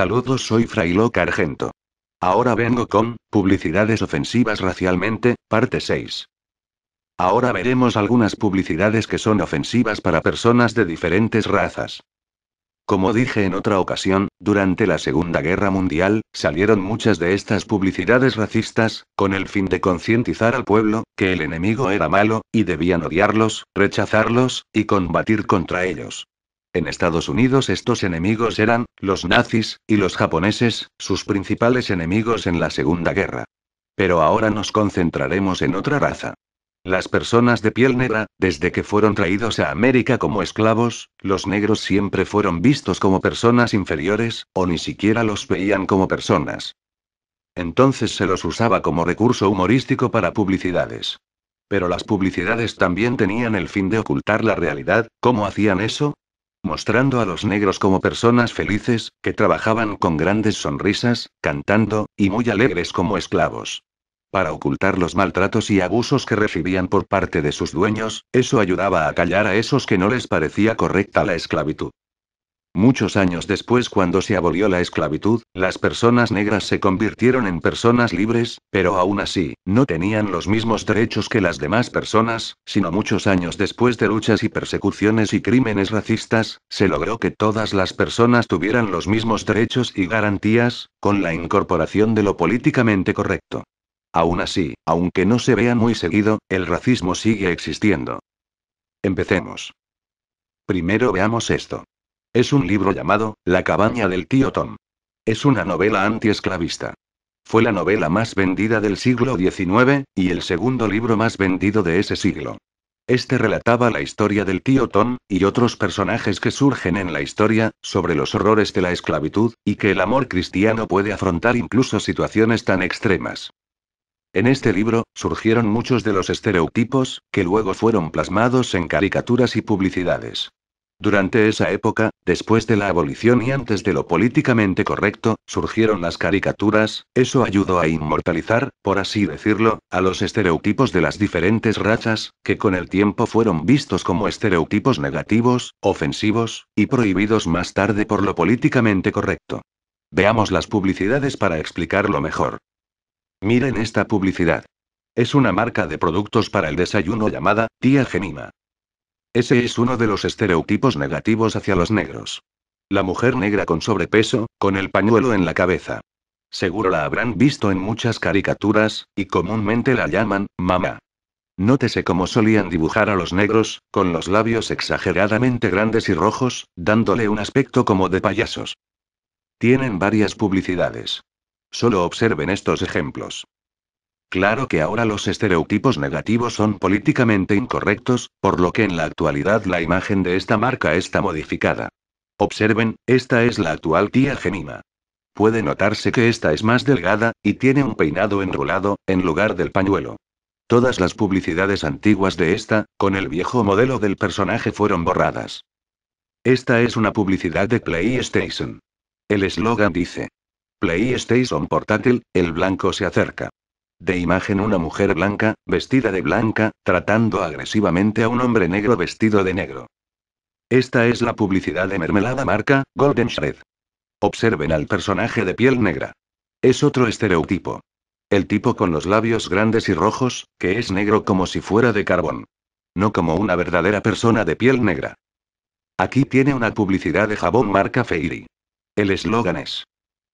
Saludos, soy Frailoca Argento. Ahora vengo con publicidades ofensivas racialmente, parte 6. Ahora veremos algunas publicidades que son ofensivas para personas de diferentes razas. Como dije en otra ocasión, durante la Segunda Guerra Mundial, salieron muchas de estas publicidades racistas, con el fin de concientizar al pueblo, que el enemigo era malo, y debían odiarlos, rechazarlos, y combatir contra ellos. En Estados Unidos estos enemigos eran, los nazis, y los japoneses, sus principales enemigos en la Segunda Guerra. Pero ahora nos concentraremos en otra raza. Las personas de piel negra, desde que fueron traídos a América como esclavos, los negros siempre fueron vistos como personas inferiores, o ni siquiera los veían como personas. Entonces se los usaba como recurso humorístico para publicidades. Pero las publicidades también tenían el fin de ocultar la realidad, ¿cómo hacían eso? mostrando a los negros como personas felices, que trabajaban con grandes sonrisas, cantando, y muy alegres como esclavos. Para ocultar los maltratos y abusos que recibían por parte de sus dueños, eso ayudaba a callar a esos que no les parecía correcta la esclavitud. Muchos años después cuando se abolió la esclavitud, las personas negras se convirtieron en personas libres, pero aún así, no tenían los mismos derechos que las demás personas, sino muchos años después de luchas y persecuciones y crímenes racistas, se logró que todas las personas tuvieran los mismos derechos y garantías, con la incorporación de lo políticamente correcto. Aún así, aunque no se vea muy seguido, el racismo sigue existiendo. Empecemos. Primero veamos esto. Es un libro llamado, La cabaña del tío Tom. Es una novela antiesclavista. Fue la novela más vendida del siglo XIX, y el segundo libro más vendido de ese siglo. Este relataba la historia del tío Tom, y otros personajes que surgen en la historia, sobre los horrores de la esclavitud, y que el amor cristiano puede afrontar incluso situaciones tan extremas. En este libro, surgieron muchos de los estereotipos, que luego fueron plasmados en caricaturas y publicidades. Durante esa época, después de la abolición y antes de lo políticamente correcto, surgieron las caricaturas, eso ayudó a inmortalizar, por así decirlo, a los estereotipos de las diferentes razas, que con el tiempo fueron vistos como estereotipos negativos, ofensivos, y prohibidos más tarde por lo políticamente correcto. Veamos las publicidades para explicarlo mejor. Miren esta publicidad. Es una marca de productos para el desayuno llamada Tía Genima. Ese es uno de los estereotipos negativos hacia los negros. La mujer negra con sobrepeso, con el pañuelo en la cabeza. Seguro la habrán visto en muchas caricaturas, y comúnmente la llaman mamá. Nótese cómo solían dibujar a los negros, con los labios exageradamente grandes y rojos, dándole un aspecto como de payasos. Tienen varias publicidades. Solo observen estos ejemplos. Claro que ahora los estereotipos negativos son políticamente incorrectos, por lo que en la actualidad la imagen de esta marca está modificada. Observen, esta es la actual tía Genima. Puede notarse que esta es más delgada, y tiene un peinado enrolado, en lugar del pañuelo. Todas las publicidades antiguas de esta, con el viejo modelo del personaje, fueron borradas. Esta es una publicidad de PlayStation. El eslogan dice, PlayStation portátil, el blanco se acerca. De imagen una mujer blanca, vestida de blanca, tratando agresivamente a un hombre negro vestido de negro. Esta es la publicidad de mermelada marca, Golden Shred. Observen al personaje de piel negra. Es otro estereotipo. El tipo con los labios grandes y rojos, que es negro como si fuera de carbón. No como una verdadera persona de piel negra. Aquí tiene una publicidad de jabón marca Fairy. El eslogan es.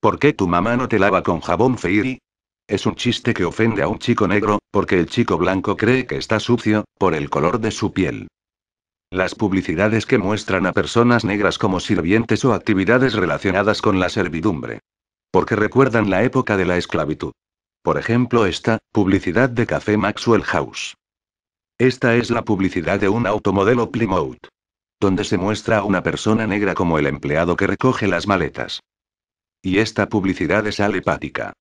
¿Por qué tu mamá no te lava con jabón Fairy? Es un chiste que ofende a un chico negro, porque el chico blanco cree que está sucio, por el color de su piel. Las publicidades que muestran a personas negras como sirvientes o actividades relacionadas con la servidumbre. Porque recuerdan la época de la esclavitud. Por ejemplo, esta, publicidad de café Maxwell House. Esta es la publicidad de un automodelo Plymouth. Donde se muestra a una persona negra como el empleado que recoge las maletas. Y esta publicidad es alepática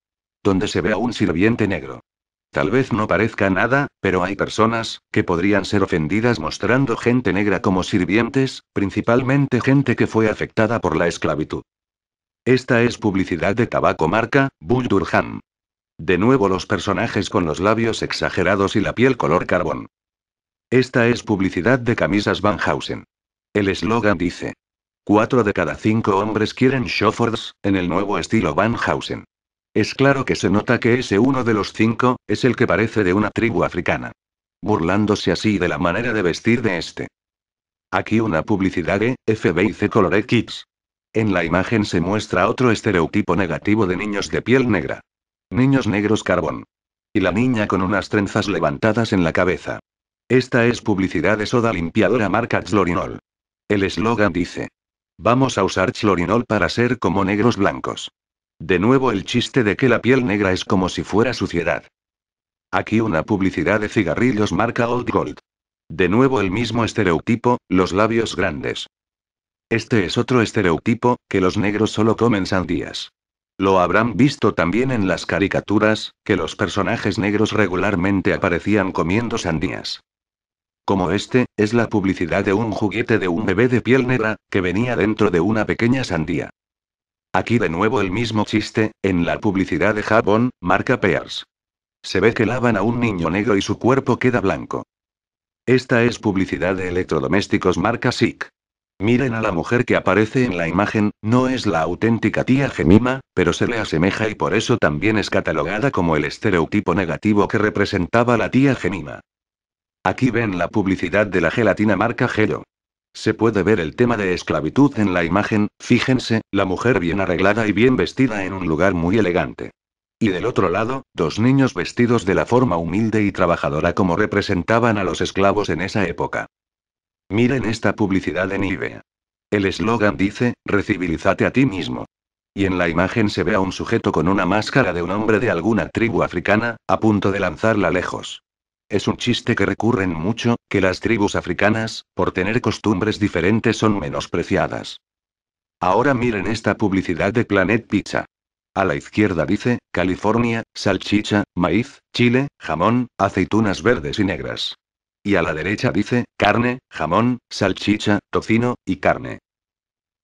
donde se ve un sirviente negro. Tal vez no parezca nada, pero hay personas que podrían ser ofendidas mostrando gente negra como sirvientes, principalmente gente que fue afectada por la esclavitud. Esta es publicidad de tabaco marca, Bull De nuevo los personajes con los labios exagerados y la piel color carbón. Esta es publicidad de camisas Van El eslogan dice. Cuatro de cada cinco hombres quieren Shofords, en el nuevo estilo Van es claro que se nota que ese uno de los cinco, es el que parece de una tribu africana. Burlándose así de la manera de vestir de este. Aquí una publicidad de eh, FBIC Colored Kids. En la imagen se muestra otro estereotipo negativo de niños de piel negra. Niños negros carbón. Y la niña con unas trenzas levantadas en la cabeza. Esta es publicidad de soda limpiadora marca Chlorinol. El eslogan dice. Vamos a usar chlorinol para ser como negros blancos. De nuevo el chiste de que la piel negra es como si fuera suciedad. Aquí una publicidad de cigarrillos marca Old Gold. De nuevo el mismo estereotipo, los labios grandes. Este es otro estereotipo, que los negros solo comen sandías. Lo habrán visto también en las caricaturas, que los personajes negros regularmente aparecían comiendo sandías. Como este, es la publicidad de un juguete de un bebé de piel negra, que venía dentro de una pequeña sandía. Aquí de nuevo el mismo chiste, en la publicidad de jabón, marca Pears. Se ve que lavan a un niño negro y su cuerpo queda blanco. Esta es publicidad de electrodomésticos marca SICK. Miren a la mujer que aparece en la imagen, no es la auténtica tía Gemima, pero se le asemeja y por eso también es catalogada como el estereotipo negativo que representaba la tía Gemima. Aquí ven la publicidad de la gelatina marca Gelo. Se puede ver el tema de esclavitud en la imagen, fíjense, la mujer bien arreglada y bien vestida en un lugar muy elegante. Y del otro lado, dos niños vestidos de la forma humilde y trabajadora como representaban a los esclavos en esa época. Miren esta publicidad en Ibea. El eslogan dice, recibilízate a ti mismo. Y en la imagen se ve a un sujeto con una máscara de un hombre de alguna tribu africana, a punto de lanzarla lejos. Es un chiste que recurren mucho, que las tribus africanas, por tener costumbres diferentes, son menospreciadas. Ahora miren esta publicidad de Planet Pizza. A la izquierda dice, California, salchicha, maíz, chile, jamón, aceitunas verdes y negras. Y a la derecha dice, carne, jamón, salchicha, tocino, y carne.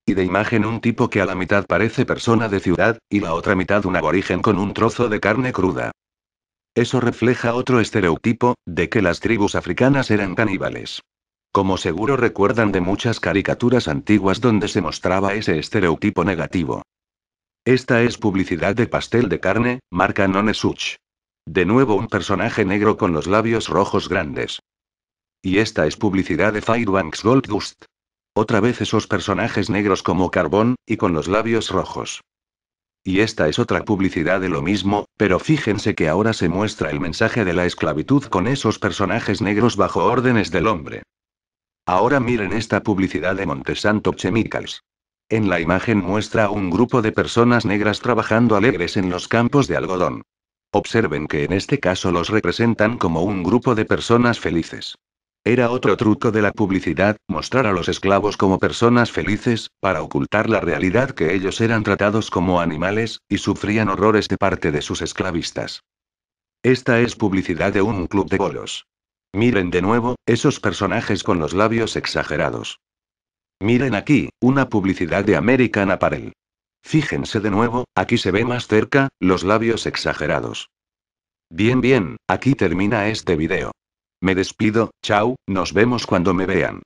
Y de imagen un tipo que a la mitad parece persona de ciudad, y la otra mitad un aborigen con un trozo de carne cruda. Eso refleja otro estereotipo, de que las tribus africanas eran caníbales. Como seguro recuerdan de muchas caricaturas antiguas donde se mostraba ese estereotipo negativo. Esta es publicidad de pastel de carne, marca Nonesuch. De nuevo un personaje negro con los labios rojos grandes. Y esta es publicidad de Firebanks Gold Dust. Otra vez esos personajes negros como carbón, y con los labios rojos y esta es otra publicidad de lo mismo, pero fíjense que ahora se muestra el mensaje de la esclavitud con esos personajes negros bajo órdenes del hombre. Ahora miren esta publicidad de Montesanto Chemicals. En la imagen muestra a un grupo de personas negras trabajando alegres en los campos de algodón. Observen que en este caso los representan como un grupo de personas felices. Era otro truco de la publicidad, mostrar a los esclavos como personas felices, para ocultar la realidad que ellos eran tratados como animales, y sufrían horrores de parte de sus esclavistas. Esta es publicidad de un club de bolos. Miren de nuevo, esos personajes con los labios exagerados. Miren aquí, una publicidad de American Apparel. Fíjense de nuevo, aquí se ve más cerca, los labios exagerados. Bien bien, aquí termina este video. Me despido, chao, nos vemos cuando me vean.